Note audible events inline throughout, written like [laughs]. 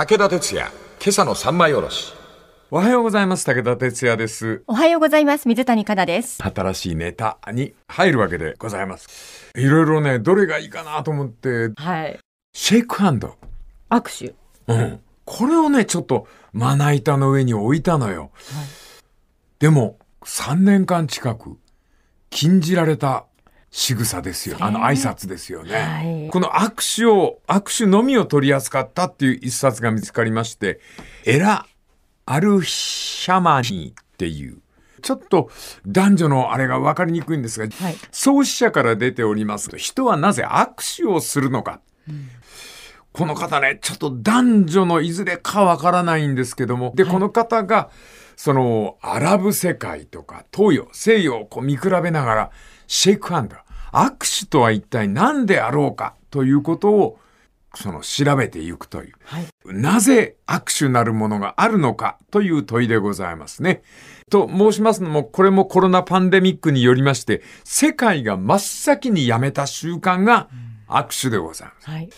武田哲也、今朝の三枚おろし。おはようございます。武田哲也です。おはようございます。水谷香奈です。新しいネタに入るわけでございます。いろいろね、どれがいいかなと思って。はい。シェイクハンド。握手。うん。これをね、ちょっとまな板の上に置いたのよ。はい、でも、3年間近く禁じられた仕草ですよ。あの挨拶ですよね。この握手を、握手のみを取り扱ったっていう一冊が見つかりまして、エラ・アルシャマニっていう、ちょっと男女のあれが分かりにくいんですが、はい、創始者から出ております人はなぜ握手をするのか。うんこの方ね、ちょっと男女のいずれかわからないんですけども、で、この方が、その、アラブ世界とか、東洋、西洋をこう見比べながら、シェイクハンド。握手とは一体何であろうかということをその調べていくという、はい、なぜ握手なるものがあるのかという問いでございますね。と申しますのも、これもコロナパンデミックによりまして、世界が真っ先にやめた習慣が握手でございます。うんはい、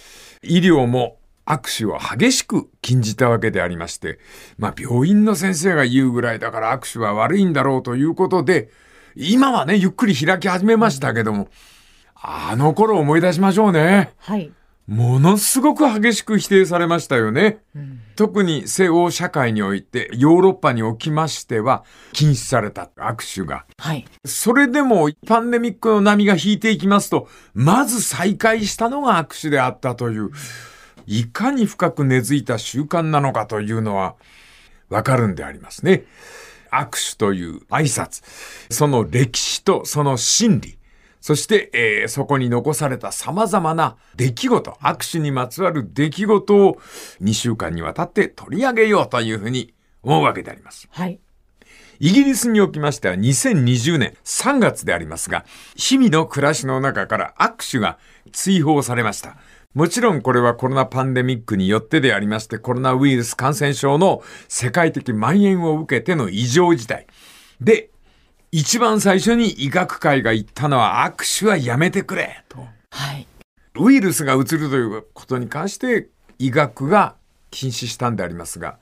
医療も握手を激しく禁じたわけでありまして、まあ病院の先生が言うぐらいだから握手は悪いんだろうということで、今はね、ゆっくり開き始めましたけども、あの頃思い出しましょうね。はい。ものすごく激しく否定されましたよね、うん、特に西欧社会においてヨーロッパにおきましては禁止された握手が、はい、それでもパンデミックの波が引いていきますとまず再開したのが握手であったという、いかに深く根付いた習慣なのかというのはわかるんでありますね。握手という挨拶、その歴史とその心理、そして、えー、そこに残された様々な出来事、握手にまつわる出来事を2週間にわたって取り上げようというふうに思うわけであります。はい。イギリスにおきましては2020年3月でありますが、日々の暮らしの中から握手が追放されました。もちろんこれはコロナパンデミックによってでありまして、コロナウイルス感染症の世界的蔓延を受けての異常事態。で、一番最初に医学界が言ったのは握手はやめてくれと。はい。ウイルスがうつるということに関して医学が禁止したんでありますが、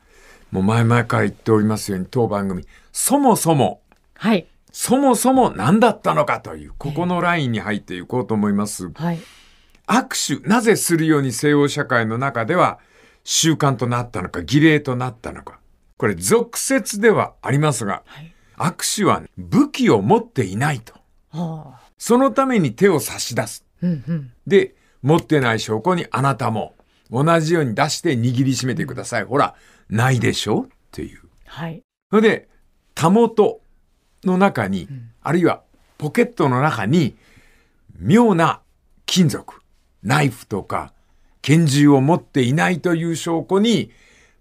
もう前々から言っておりますように当番組、そもそも、はい。そもそも何だったのかという、ここのラインに入っていこうと思います。はい。握手、なぜするように西欧社会の中では習慣となったのか、儀礼となったのか。これ、俗説ではありますが、はい、握手は武器を持っていないと。はあ、そのために手を差し出す。うんうん、で、持ってない証拠にあなたも同じように出して握りしめてください。ほら、ないでしょっていう。はい。それで、たもとの中に、うん、あるいはポケットの中に、妙な金属、ナイフとか拳銃を持っていないという証拠に、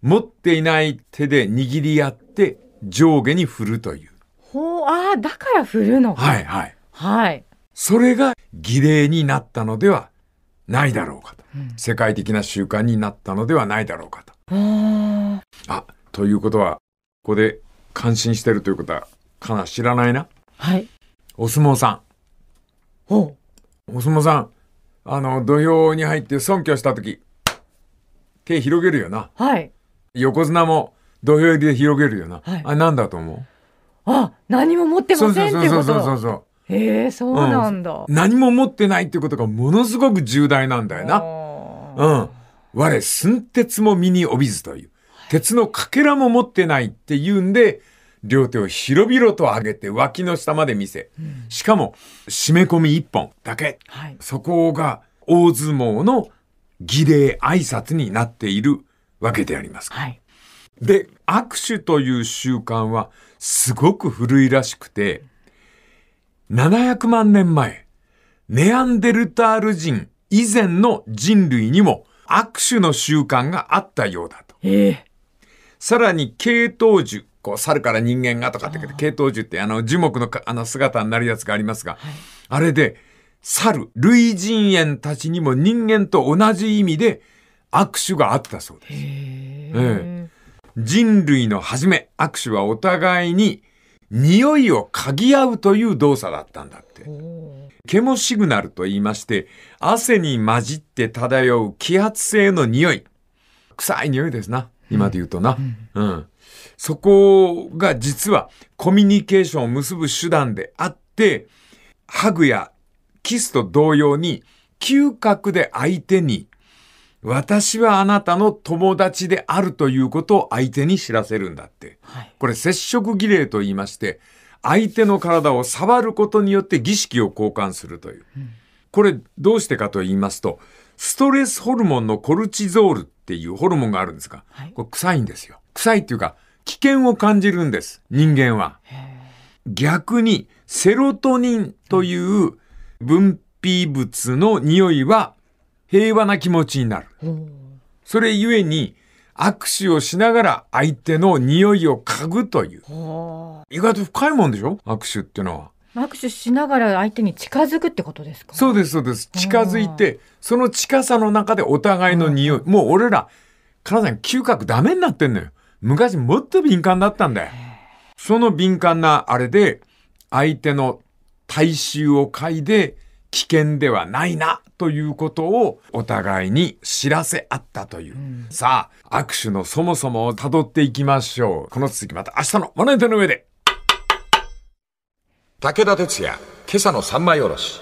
持っていない手で握り合って上下に振るという。ほう、ああ、だから振るのか。はいはい。はい。それが儀礼になったのではないだろうかと。うん、世界的な習慣になったのではないだろうかと。あということは、ここで感心してるということは、かな知らないな。はい。お相撲さん。う。お相撲さん、あの、土俵に入って損敬した時、手広げるよな。はい。横綱も土俵で広げるよな。はい、あ、なんだと思うあ、何も持ってませんってことそうそうそうそう。へえ、そうなんだ、うん、何も持ってないってことがものすごく重大なんだよな。うん。我、寸鉄も身に帯びずという。鉄のかけらも持ってないって言うんで、両手を広々と上げて脇の下まで見せ、うん、しかも締め込み一本だけ、はい、そこが大相撲の儀礼挨拶になっているわけであります。はい、で握手という習慣はすごく古いらしくて700万年前ネアンデルタール人以前の人類にも握手の習慣があったようだと。えさらに系統樹こう、猿から人間がとかって系統樹って、あの、樹木のあの姿になるやつがありますが、はい、あれで、猿、類人猿たちにも人間と同じ意味で握手があったそうです。ええ、人類の初め、握手はお互いに匂いを嗅ぎ合うという動作だったんだって。ケモシグナルと言いまして、汗に混じって漂う揮発性の匂い。臭い匂いですな。今で言うとな。うん。そこが実はコミュニケーションを結ぶ手段であって、ハグやキスと同様に嗅覚で相手に私はあなたの友達であるということを相手に知らせるんだって。はい、これ接触儀礼と言いまして、相手の体を触ることによって儀式を交換するという。うん、これどうしてかと言いますと、ストレスホルモンのコルチゾールっていうホルモンがあるんですが、はい、これ臭いんですよ。臭いっていうか、危険を感じるんです、人間は。逆に、セロトニンという分泌物の匂いは平和な気持ちになる。それゆえに、握手をしながら相手の匂いを嗅ぐという。意外と深いもんでしょ握手っていうのは。握手しながら相手に近づくってことですかそうですそうです近づいてその近さの中でお互いの匂い、もう俺らさん嗅覚ダメになってんのよ昔もっと敏感だったんだよその敏感なあれで相手の体臭を嗅いで危険ではないなということをお互いに知らせ合ったという。うん、さあ、握手のそもそもをたどっていきましょう。この続きまた明日のマネーテの上で。武田哲也、今朝の三枚おろし。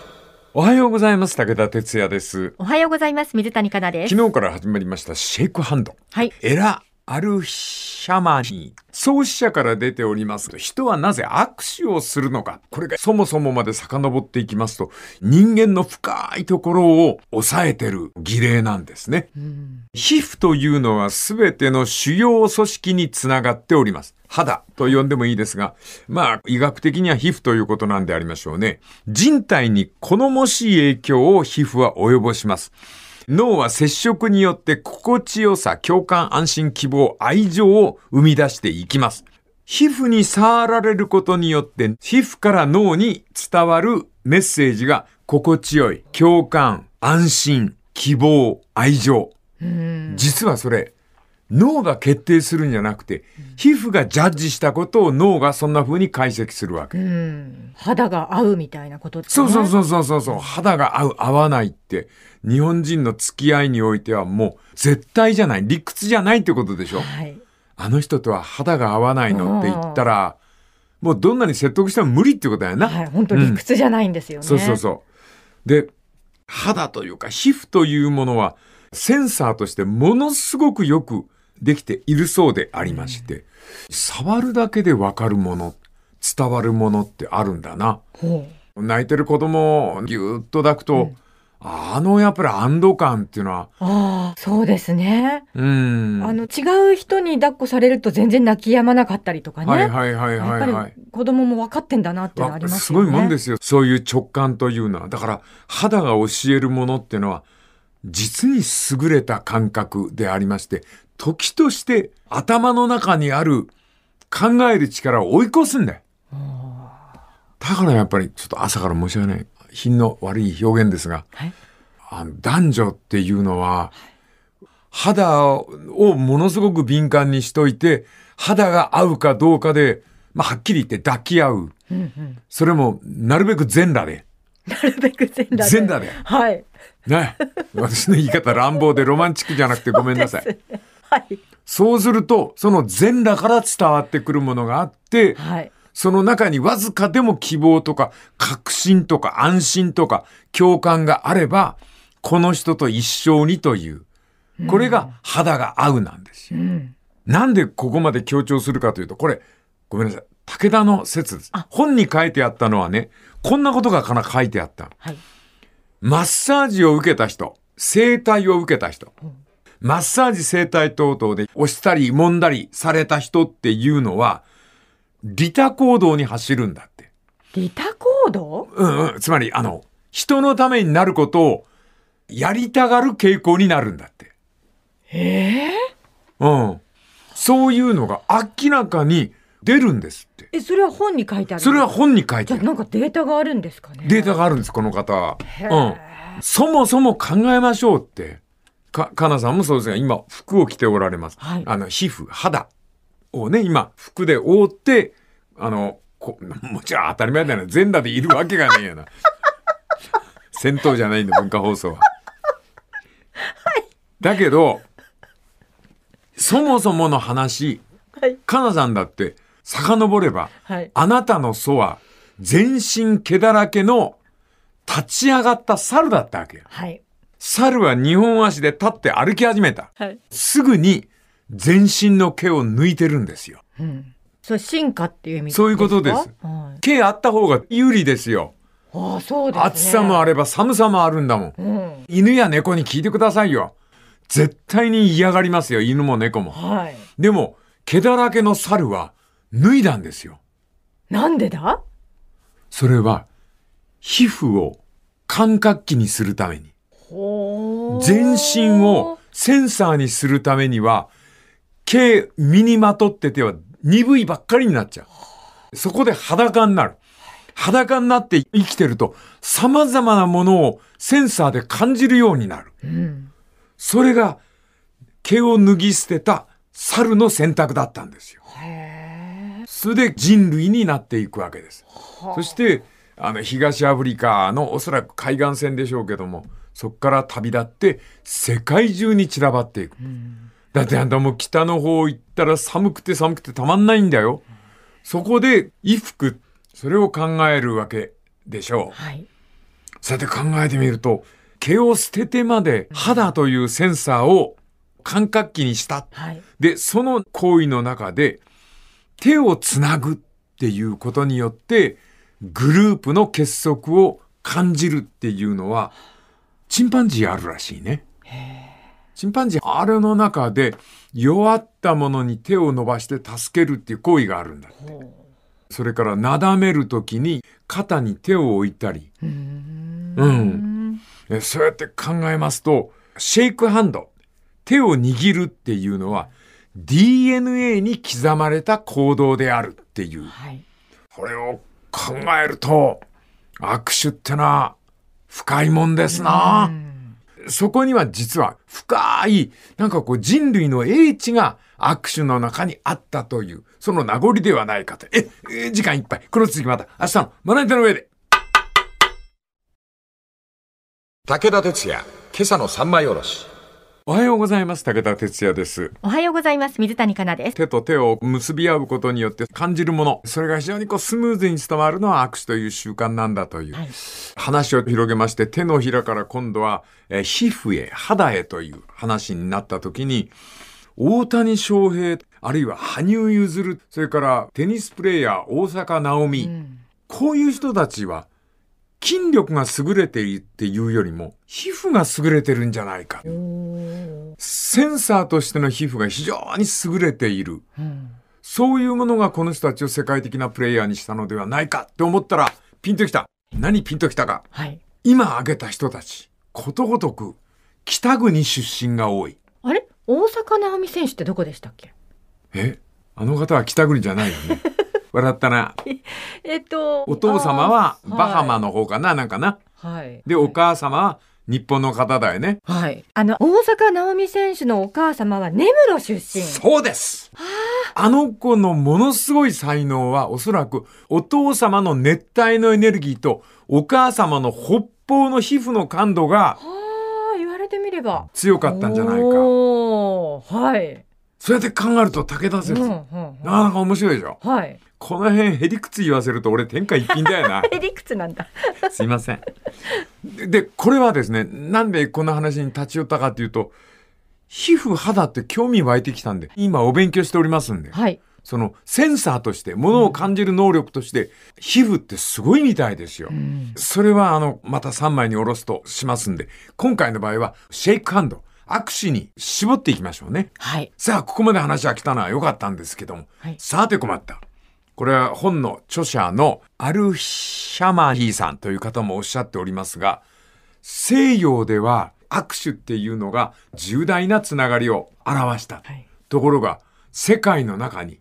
おはようございます。武田哲也です。おはようございます。水谷香奈です。昨日から始まりましたシェイクハンド。はい。エラ・アルシャマニー。創始者から出ております人はなぜ握手をするのか。これがそもそもまで遡っていきますと、人間の深いところを抑えてる儀礼なんですね。皮膚というのは全ての主要組織につながっております。肌と呼んでもいいですが、まあ、医学的には皮膚ということなんでありましょうね。人体に好もしい影響を皮膚は及ぼします。脳は接触によって心地よさ、共感、安心、希望、愛情を生み出していきます。皮膚に触られることによって、皮膚から脳に伝わるメッセージが心地よい、共感、安心、希望、愛情。実はそれ、脳が決定するんじゃなくて、皮膚がジャッジしたことを脳がそんな風に解析するわけ。うん、肌が合うみたいなことって、ね、そうそうそうそうそう。肌が合う、合わないって、日本人の付き合いにおいてはもう絶対じゃない、理屈じゃないってことでしょ。はい、あの人とは肌が合わないのって言ったら、もうどんなに説得しても無理ってことやな。はい、本当理屈じゃないんですよね、うん、そうそうそう。で、肌というか皮膚というものは、センサーとしてものすごくよくできているそうでありまして、うん、触るだけでわかるもの、伝わるものってあるんだな。泣いてる子供をぎゅっと抱くと、うんあのやっぱり安堵感っていうのは。ああ、そうですね。うん。あの違う人に抱っこされると全然泣き止まなかったりとかね。はいはいはいはい、はい、子供も分かってんだなっていうのはありますよね。すごいもんですよ。そういう直感というのは。だから肌が教えるものっていうのは実に優れた感覚でありまして、時として頭の中にある考える力を追い越すんだよ。だからやっぱりちょっと朝から申し訳ない品の悪い表現ですが、はい、あ男女っていうのは肌をものすごく敏感にしといて肌が合うかどうかで、まあ、はっきり言って抱き合う、うんうん、それもなるべく全裸で。なるべく全裸で。全裸で。はい。ね。私の言い方乱暴でロマンチックじゃなくてごめんなさい。はい、そうするとその全裸から伝わってくるものがあって、はい、その中にわずかでも希望とか確信とか安心とか共感があればこの人と一生にというこれが肌が合うなんですよ。うん、なんでここまで強調するかというとこれごめんなさい武田の説です本に書いてあったのはねこんなことがかな書いてあった、はい、マッサージを受けた人整体を受けた人、マッサージ整体等々で押したり揉んだりされた人っていうのは、利他行動に走るんだって。利他行動うんうん。つまり、あの、人のためになることをやりたがる傾向になるんだって。ええー、うん。そういうのが明らかに出るんですって。え、それは本に書いてあるそれは本に書いてある。なんかデータがあるんですかねデータがあるんです、この方。うん。そもそも考えましょうって。か、かなさんもそうですが、今、服を着ておられます。はい、あの、皮膚、肌をね、今、服で覆って、あの、こもちろん当たり前だよね。全裸でいるわけがねえよな。[laughs] 戦闘じゃないんだ、文化放送は。はい。だけど、そもそもの話、はい、かなさんだって、遡れば、はい、あなたの祖は、全身毛だらけの、立ち上がった猿だったわけよ。はい。猿は二本足で立って歩き始めた。はい、すぐに全身の毛を抜いてるんですよ。うん。そ進化っていう意味そういうことです。はい、毛あった方が有利ですよ。ああ、そうです、ね、暑さもあれば寒さもあるんだもんうん、犬や猫に聞いてくださいよ。絶対に嫌がりますよ、犬も猫も。はい、でも、毛だらけの猿は脱いだんですよ。なんでだそれは、皮膚を感覚器にするために。全身をセンサーにするためには、毛身にまとってては鈍いばっかりになっちゃう。そこで裸になる。裸になって生きてると、様々なものをセンサーで感じるようになる。うん、それが、毛を脱ぎ捨てた猿の選択だったんですよ。それで人類になっていくわけです。そして、あの、東アフリカのおそらく海岸線でしょうけども、そこから旅立って世界中に散らばっていく。だってあんたもう北の方行ったら寒くて寒くてたまんないんだよ。そこで衣服、それを考えるわけでしょう。はい、さて考えてみると、毛を捨ててまで肌というセンサーを感覚器にした。はい、で、その行為の中で手をつなぐっていうことによってグループの結束を感じるっていうのはチンパンジーあるらしいね。チンパンジー、あれの中で弱ったものに手を伸ばして助けるっていう行為があるんだって。それからなだめる時に肩に手を置いたり。うんうん、そうやって考えますと、シェイクハンド、手を握るっていうのは DNA に刻まれた行動であるっていう。はい、これを考えると、握手ってな深いもんですな。そこには実は深い、なんかこう人類の英知が握手の中にあったという、その名残ではないかと。え、え時間いっぱい。この続きまた明日の学びの上で。武田鉄矢、今朝の三枚おろし。おはようございます武田哲也ですおはようございます水谷香奈です手と手を結び合うことによって感じるものそれが非常にこうスムーズに伝わるのは握手という習慣なんだという、はい、話を広げまして手のひらから今度は、え皮膚へ肌へという話になった時に大谷翔平あるいは羽生結弦それからテニスプレーヤー大坂なおみ、うん、こういう人たちは筋力が優れているっていうよりも、皮膚が優れてるんじゃないか。センサーとしての皮膚が非常に優れている。うん、そういうものがこの人たちを世界的なプレイヤーにしたのではないかって思ったら、ピンときた。何ピンときたか。はい、今挙げた人たち、ことごとく、北国出身が多い。あれ大阪なお選手ってどこでしたっけえあの方は北国じゃないよね。[laughs] 笑ったな。[laughs] えっと、お父様はバハマの方かな、はい、なんかな。はい。で、お母様は日本の方だよね。はい。あの、大坂なおみ選手のお母様は根室出身。そうですあの子のものすごい才能は、おそらくお父様の熱帯のエネルギーと、お母様の北方の皮膚の感度が、言われてみれば。強かったんじゃないか。はい。そうやって考えると武田先生、うんうんうん、なかなか面白いでしょ。はい。この辺へりくつ言わせると俺天下一品だよな [laughs] へりくつなんだすいませんでこれはですねなんでこの話に立ち寄ったかというと皮膚肌って興味湧いてきたんで今お勉強しておりますんで、はい、そのセンサーとしてものを感じる能力として、うん、皮膚ってすごいみたいですよ、うん、それはあのまた3枚におろすとしますんで今回の場合はシェイクハンド握手に絞っていきましょうね、はい、さあここまで話は来たのは良かったんですけども、はい、さて困ったこれは本の著者のアルシャマヒーさんという方もおっしゃっておりますが、西洋では握手っていうのが重大なつながりを表した。はい、ところが、世界の中に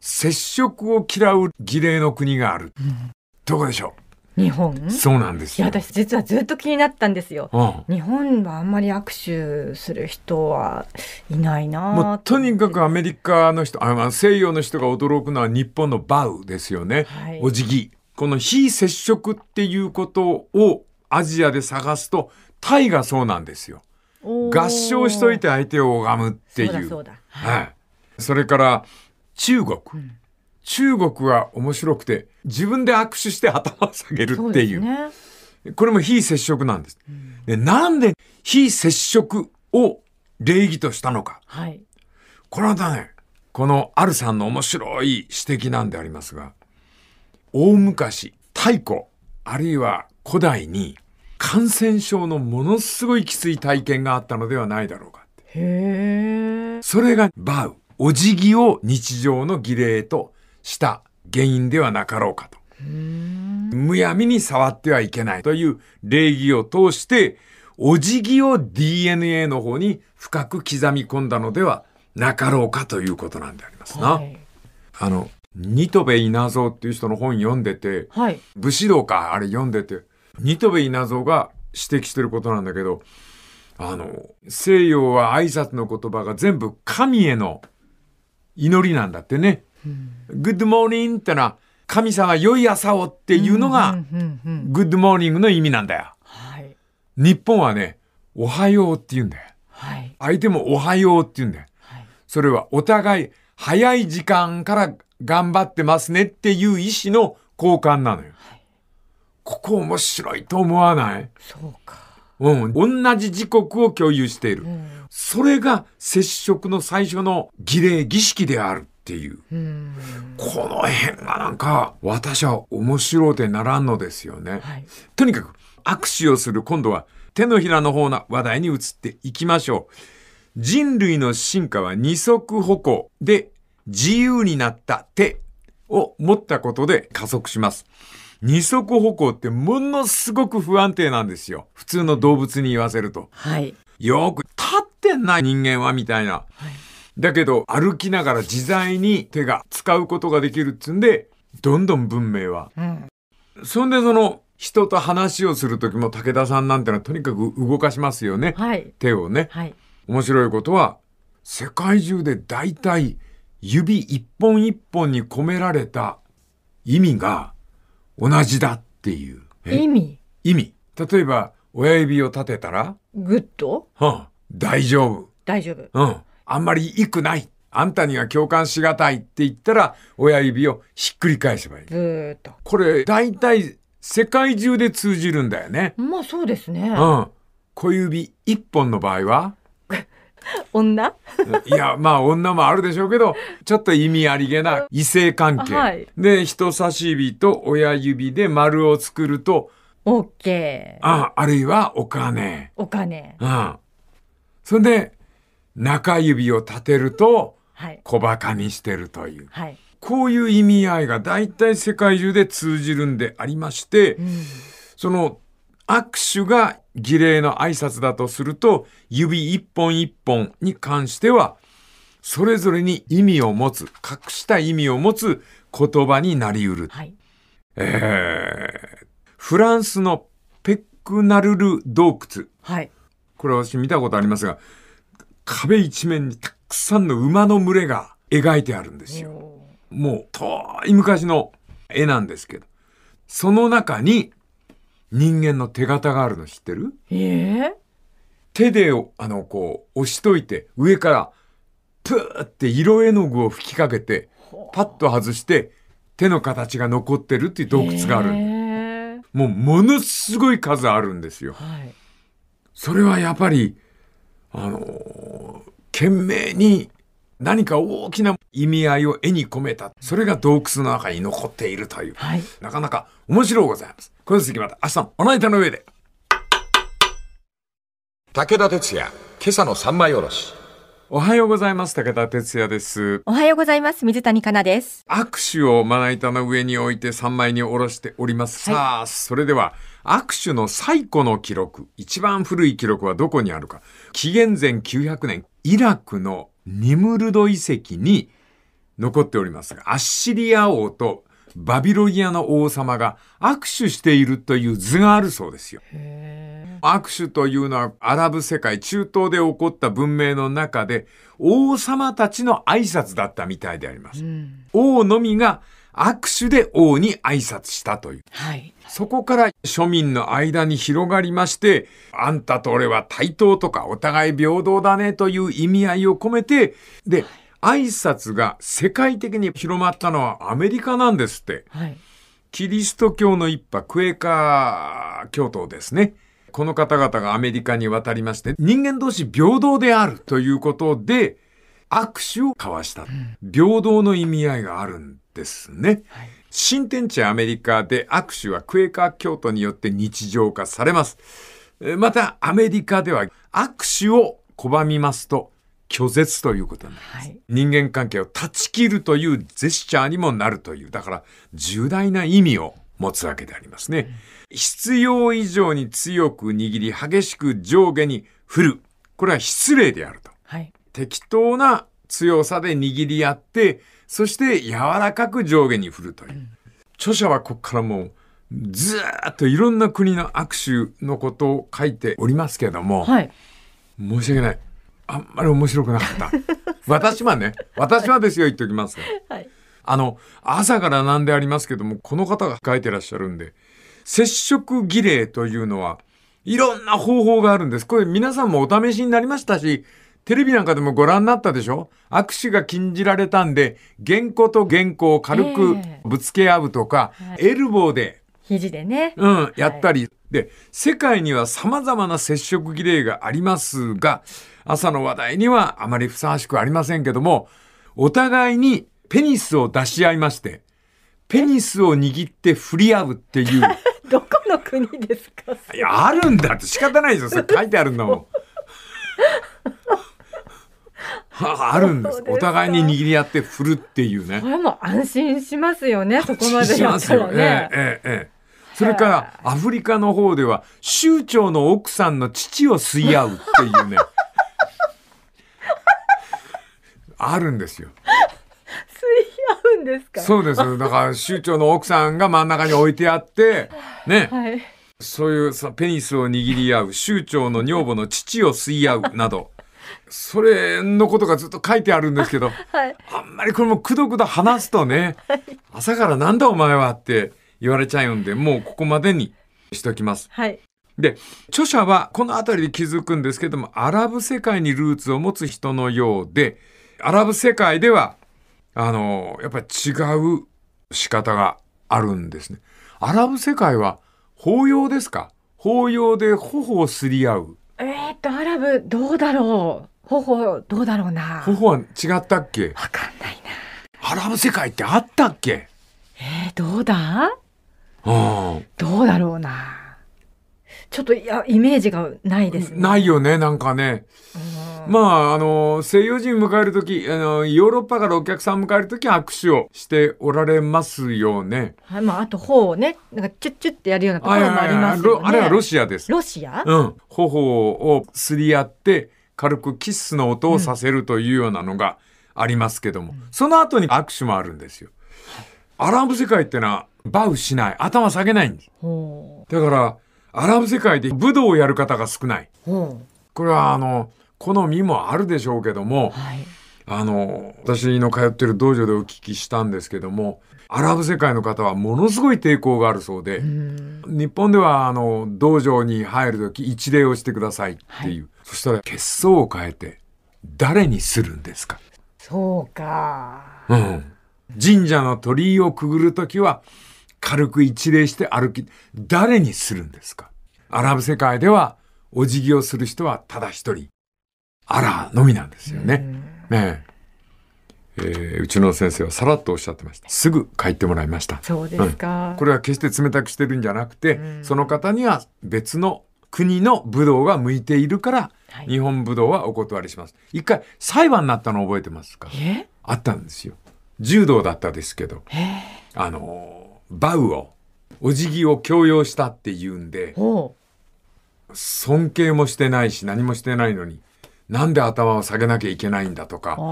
接触を嫌う儀礼の国がある。うん、どこでしょう日本そうなんですよ私実はずっと気になったんですよ、日本はあんまり握手する人はいないなもうとにかくアメリカの人あ西洋の人が驚くのは日本のバウですよね、はい、お辞儀この非接触っていうことをアジアで探すとタイがそうなんですよ合唱しといて相手を拝むっていううだ、はい、それから中国、うん中国は面白くて、自分で握手して頭を下げるっていう。うね、これも非接触なんです、うん、で。なんで非接触を礼儀としたのか。はい、これはね、このあるさんの面白い指摘なんでありますが、大昔、太古、あるいは古代に感染症のものすごいきつい体験があったのではないだろうかって。へそれがバウ、お辞儀を日常の儀礼とした原因ではなかろうかと。むやみに触ってはいけないという礼儀を通して、お辞儀を DNA の方に深く刻み込んだのではなかろうかということなんでありますな。はい、あの、ニトベナゾっていう人の本読んでて、はい、武士道か、あれ読んでて、ニトベ稲ゾが指摘してることなんだけど、あの、西洋は挨拶の言葉が全部神への祈りなんだってね。グッドモーニングってのは、神様良い朝をっていうのが、グッドモーニングの意味なんだよ。日本はね、おはようって言うんだよ。はい、相手もおはようって言うんだよ。はい、それはお互い早い時間から頑張ってますねっていう意思の交換なのよ。はい、ここ面白いと思わないそうか。うん、同じ時刻を共有している。うん、それが接触の最初の儀礼儀式である。っていうこの辺がなんか私は面白でならんのですよね、はい、とにかく握手をする今度は手のひらの方の話題に移っていきましょう人類の進化は二足歩行で自由になった手を持ったことで加速します二足歩行ってものすごく不安定なんですよ普通の動物に言わせると、はい、よく立ってない人間はみたいな、はいだけど、歩きながら自在に手が使うことができるっつんで、どんどん文明は。うん、そんでその、人と話をする時も武田さんなんてのはとにかく動かしますよね。はい、手をね、はい。面白いことは、世界中で大体指一本一本に込められた意味が同じだっていう。意味意味。例えば、親指を立てたらグッド、はあ、大丈夫。大丈夫。うん。あんまり良くない。あんたには共感しがたいって言ったら、親指をひっくり返せばいい。ずっと。これ、大体、世界中で通じるんだよね。まあそうですね。うん。小指一本の場合は [laughs] 女 [laughs] いやまあ女もあるでしょうけどちょっと意味ありげな異性関係、はい、で人差し指と親指で丸を作ると OK ああるいはお金お金うんそれで中指を立てると、小馬鹿にしてるという、はい、こういう意味合いが大体世界中で通じるんでありまして、うん、その握手が儀礼の挨拶だとすると、指一本一本に関しては、それぞれに意味を持つ、隠した意味を持つ言葉になりうる。はい、えー、フランスのペックナルル洞窟。はい、これ私見たことありますが、壁一面にたくさんの馬の群れが描いてあるんですよ。もう遠い昔の絵なんですけど、その中に人間の手形があるの知ってる、えー、手で、あの、こう、押しといて、上から、プーって色絵の具を吹きかけて、パッと外して、手の形が残ってるっていう洞窟がある、えー、もうものすごい数あるんですよ。はい、それはやっぱりあの、懸命に何か大きな意味合いを絵に込めた。それが洞窟の中に残っているという。はい、なかなか面白いございます。この続きまた明日のおな板の上で。武田鉄矢、今朝の三枚おろし。おはようございます。武田哲也です。おはようございます。水谷香奈です。握手をまな板の上に置いて三枚におろしております。はい、さあ、それでは、握手の最古の記録、一番古い記録はどこにあるか。紀元前900年、イラクのニムルド遺跡に残っておりますが、アッシリア王とバビロニアの王様が握手しているという図があるそうですよ。握手というのはアラブ世界、中東で起こった文明の中で王様たちの挨拶だったみたいであります。うん、王のみが握手で王に挨拶したという。はい。そこから庶民の間に広がりまして、あんたと俺は対等とかお互い平等だねという意味合いを込めて、で、挨拶が世界的に広まったのはアメリカなんですって。はい、キリスト教の一派、クエカ教徒ですね。この方々がアメリカに渡りまして、人間同士平等であるということで、握手を交わした。平等の意味合いがあるんですね。はい、新天地アメリカで握手はクエーカー教徒によって日常化されます。またアメリカでは握手を拒みますと拒絶ということになります、はい、人間関係を断ち切るというジェスチャーにもなるというだから重大な意味を持つわけでありますね、うん、必要以上に強く握り激しく上下に振るこれは失礼であると、はい、適当な強さで握り合ってそして柔らかく上下に振るという。うん、著者はここからもうずっといろんな国の握手のことを書いておりますけども、はい、申し訳ない。あんまり面白くなかった。[laughs] 私はね、私はですよ、言っておきますが。はい、あの、朝からなんでありますけども、この方が書いてらっしゃるんで、接触儀礼というのは、いろんな方法があるんです。これ皆さんもお試しになりましたし、テレビなんかでもご覧になったでしょ握手が禁じられたんで、原稿と原稿を軽くぶつけ合うとか、えーはい、エルボーで、肘でね。うん、やったり。はい、で、世界には様々な接触儀礼がありますが、朝の話題にはあまりふさわしくありませんけども、お互いにペニスを出し合いまして、ペニスを握って振り合うっていう。[laughs] どこの国ですかいや、あるんだって仕方ないですよ。それ書いてあるんだもん。[laughs] はあ、あるんですお互いに握り合って振るっていうねそれも安心しますよね [laughs] そこまでやったらね、ええええ、それからアフリカの方では州長の奥さんの父を吸い合うっていうね [laughs] あるんですよ吸い合うんですかそうですだから州長の奥さんが真ん中に置いてあって [laughs] ね、はい、そういうさペニスを握り合う州長の女房の父を吸い合うなどそれのことがずっと書いてあるんですけど、[laughs] はい、あんまりこれもくどくど話すとね、はい、朝からなんだお前はって言われちゃうんで、もうここまでにしときます。はい。で、著者はこの辺りで気づくんですけども、アラブ世界にルーツを持つ人のようで、アラブ世界では、あの、やっぱり違う仕方があるんですね。アラブ世界は法要ですか法要で頬をすり合う。えー、っと、アラブ、どうだろう。頬、どうだろうな。頬は違ったっけわかんないな。アラブ世界ってあったっけえー、どうだうん。どうだろうな。ちょっと、いや、イメージがないですね。ないよね、なんかね。うんまあ、あの、西洋人迎えるとき、あの、ヨーロッパからお客さん迎えるときは握手をしておられますよね。はい、まあ、あと、頬をね、なんかチュッチュッってやるようなところもありますよね。あれはロシアです。ロシアうん。頬をすり合って、軽くキスの音をさせるというようなのがありますけども、うん、その後に握手もあるんですよ。アラブ世界ってのは、バウしない、頭下げないんです。だから、アラブ世界で武道をやる方が少ない。これはあの、好みもあるでしょうけども、はい、あの私の通ってる道場でお聞きしたんですけどもアラブ世界の方はものすごい抵抗があるそうで日本ではあの道場に入る時一礼をしてくださいっていう、はい、そしたら血相を変えて誰にするんですかそうか、うん、神社の鳥居をくぐる時は軽く一礼して歩き誰にするんですかアラブ世界ではお辞儀をする人はただ一人あらのみなんですよね。ねえー、うちの先生はさらっとおっしゃってましたすぐ帰ってもらいましたそうですか、うん、これは決して冷たくしてるんじゃなくて、その方には別の国の武道が向いているから、はい、日本武道はお断りします一回裁判になったの覚えてますかあったんですよ柔道だったですけどあのバウをお辞儀を強要したって言うんで尊敬もしてないし何もしてないのになんで頭を下げなきゃいけないんだとか、そ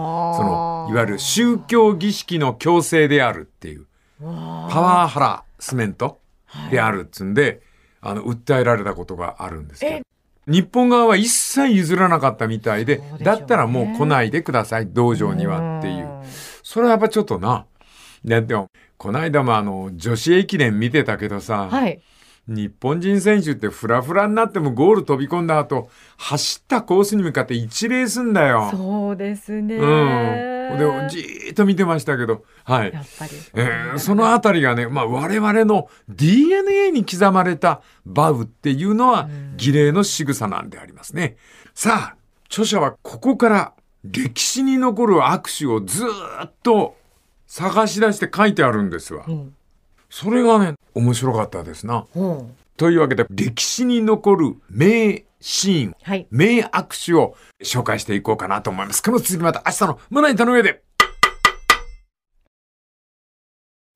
の、いわゆる宗教儀式の強制であるっていう、パワーハラスメントであるっつんで、はい、あの、訴えられたことがあるんですけど。日本側は一切譲らなかったみたいで、でね、だったらもう来ないでください、道場にはっていう。それはやっぱちょっとな。でも、この間もあの、女子駅伝見てたけどさ、はい、日本人選手ってフラフラになってもゴール飛び込んだ後、走ったコースに向かって一礼すんだよ。そうですね。うんでじーっと見てましたけど、はい。やえー、そのあたりがね、まあ我々の DNA に刻まれたバウっていうのは儀礼の仕草なんでありますね。さあ、著者はここから歴史に残る握手をずっと探し出して書いてあるんですわ。うん、それがね、面白かったですな。うん、というわけで歴史に残る名シーン、はい、名握手を紹介していこうかなと思います。この続きまた明日の胸に板の上で。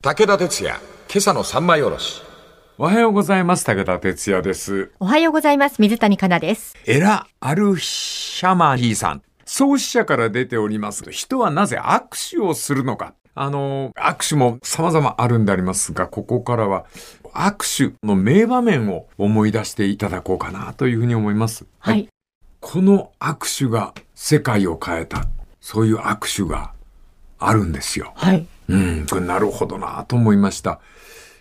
武田鉄矢、今朝の三枚おろし。おはようございます。武田哲也です。おはようございます。水谷香奈です。エラ・アルシャマヒーさん。創始者から出ております。人はなぜ握手をするのか。あの、握手も様々あるんでありますが、ここからは握手の名場面を思い出していただこうかなというふうに思います。はい。はい、この握手が世界を変えた、そういう握手があるんですよ。はい。うん、なるほどなと思いました。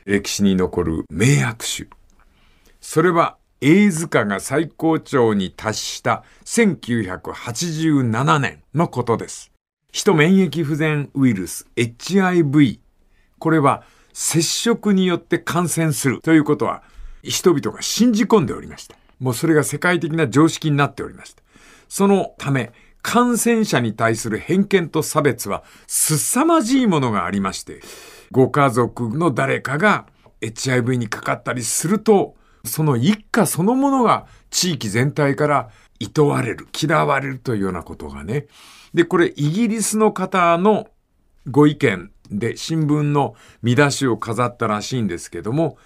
歴史に残る名握手。それは、栄塚が最高潮に達した1987年のことです。人免疫不全ウイルス HIV。これは接触によって感染するということは人々が信じ込んでおりました。もうそれが世界的な常識になっておりました。そのため、感染者に対する偏見と差別は凄まじいものがありまして、ご家族の誰かが HIV にかかったりすると、その一家そのものが地域全体から厭われる、嫌われるというようなことがね、で、これイギリスの方のご意見で新聞の見出しを飾ったらしいんですけども、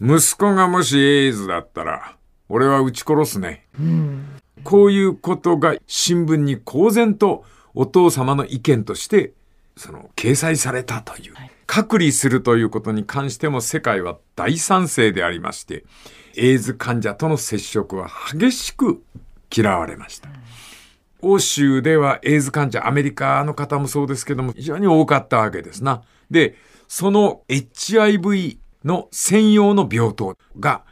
息子がもしエイズだったら、俺は撃ち殺すね。うん、こういうことが新聞に公然とお父様の意見として、その、掲載されたという。はい、隔離するということに関しても世界は大賛成でありまして、エイズ患者との接触は激しく嫌われました。うん欧州ではエイズ患者、アメリカの方もそうですけども、非常に多かったわけですな。で、その HIV の専用の病棟が、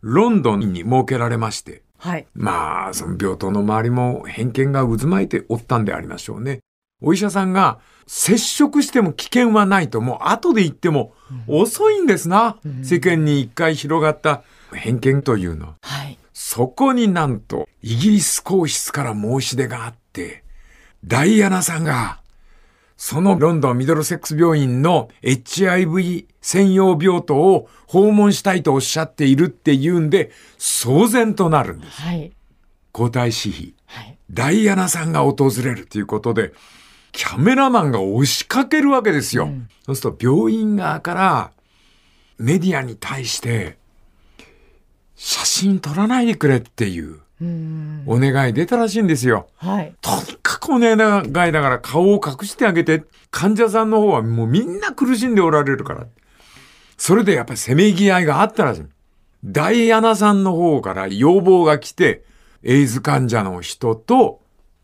ロンドンに設けられまして、はい、まあ、その病棟の周りも偏見が渦巻いておったんでありましょうね。お医者さんが、接触しても危険はないと、もう後で言っても遅いんですな。うん、世間に一回広がった偏見というのは。はいそこになんと、イギリス皇室から申し出があって、ダイアナさんが、そのロンドンミドルセックス病院の HIV 専用病棟を訪問したいとおっしゃっているっていうんで、騒然となるんです。はい、皇太子妃、はい、ダイアナさんが訪れるということで、キャメラマンが押しかけるわけですよ。うん、そうすると病院側からメディアに対して、写真撮らないでくれっていう。お願い出たらしいんですよ。とにかくお願いだから顔を隠してあげて、患者さんの方はもうみんな苦しんでおられるから。それでやっぱりせめぎ合いがあったらしい。ダイアナさんの方から要望が来て、エイズ患者の人と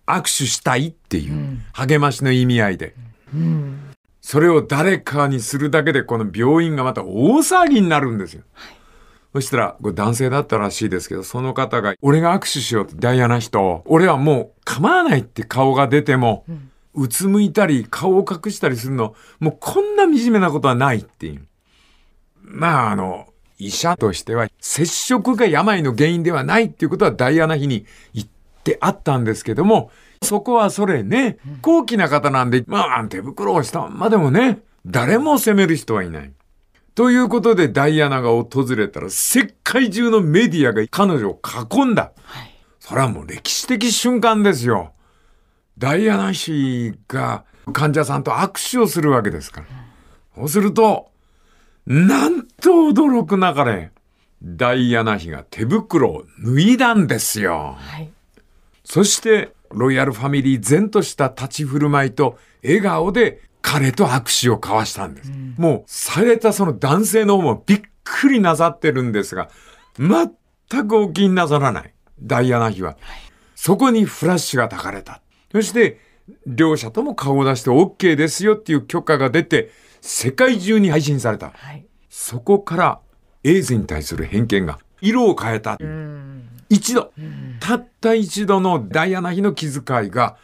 握手したいっていう励ましの意味合いで。うん、うんそれを誰かにするだけで、この病院がまた大騒ぎになるんですよ。はいそしたら、これ男性だったらしいですけど、その方が、俺が握手しようと、ダイアナ人。俺はもう構わないって顔が出ても、うつむいたり、顔を隠したりするの、もうこんな惨めなことはないっていう。まあ、あの、医者としては、接触が病の原因ではないっていうことはダイアナ日に言ってあったんですけども、そこはそれね、高貴な方なんで、まあ、手袋をしたまでもね、誰も責める人はいない。ということでダイアナが訪れたら世界中のメディアが彼女を囲んだ。はい、それはもう歴史的瞬間ですよ。ダイアナ妃が患者さんと握手をするわけですから。そうすると、なんと驚くなかれ、ダイアナ妃が手袋を脱いだんですよ。はい、そして、ロイヤルファミリー全とした立ち振る舞いと笑顔で彼と握手を交わしたんです。うん、もう、されたその男性の方もびっくりなさってるんですが、全くお気になさらない。ダイアナ妃は。そこにフラッシュがたかれた。そして、両者とも顔を出して OK ですよっていう許可が出て、世界中に配信された。はい、そこから、エイズに対する偏見が、色を変えた。一度、たった一度のダイアナ妃の気遣いが、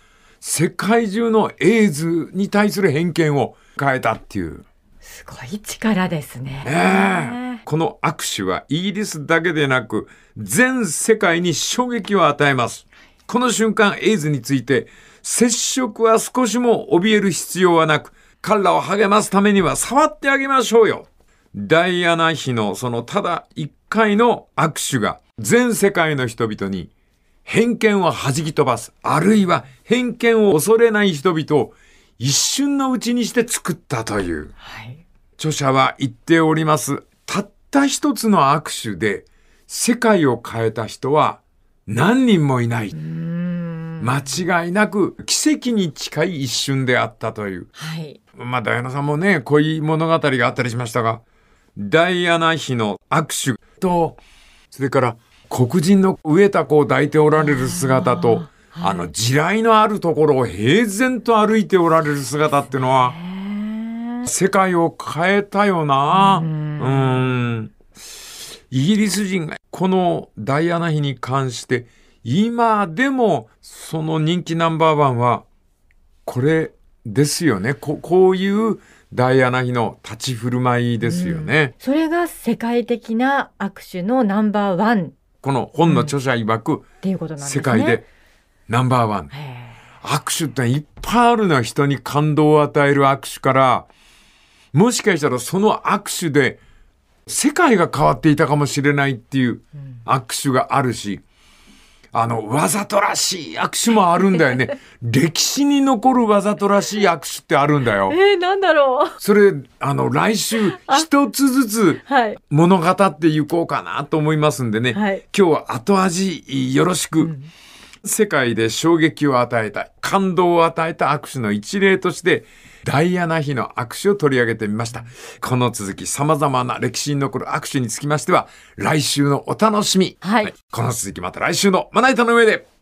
世界中のエイズに対する偏見を変えたっていう。すごい力ですね。ねこの握手はイギリスだけでなく全世界に衝撃を与えます。この瞬間エイズについて接触は少しも怯える必要はなく彼らを励ますためには触ってあげましょうよ。ダイアナ妃のそのただ一回の握手が全世界の人々に偏見を弾き飛ばす、あるいは偏見を恐れない人々を一瞬のうちにして作ったという、はい、著者は言っております。たった一つの握手で世界を変えた人は何人もいない。間違いなく奇跡に近い一瞬であったという。はい、まあ、ダイアナさんもね、恋物語があったりしましたが、ダイアナ妃の握手と、それから黒人の飢えた子を抱いておられる姿と、あの地雷のあるところを平然と歩いておられる姿っていうのは、世界を変えたよな。うん。イギリス人がこのダイアナ妃に関して、今でもその人気ナンバーワンは、これですよね。ここういうダイアナ妃の立ち振る舞いですよね、うん、それが世界的な握手のナンバーワンこの本の著者曰く、世界でナンバーワン。握手っていっぱいあるな、人に感動を与える握手から、もしかしたらその握手で世界が変わっていたかもしれないっていう握手があるし、うんあの、わざとらしい握手もあるんだよね。[laughs] 歴史に残るわざとらしい握手ってあるんだよ。えー、なんだろう。それ、あの、来週、一つずつ、物語っていこうかなと思いますんでね。はい、今日は後味よろしく。うん世界で衝撃を与えた、感動を与えた握手の一例として、ダイアナ妃の握手を取り上げてみました。この続き、様々な歴史に残る握手につきましては、来週のお楽しみ。はい、はい、この続きまた来週のまな板の上で。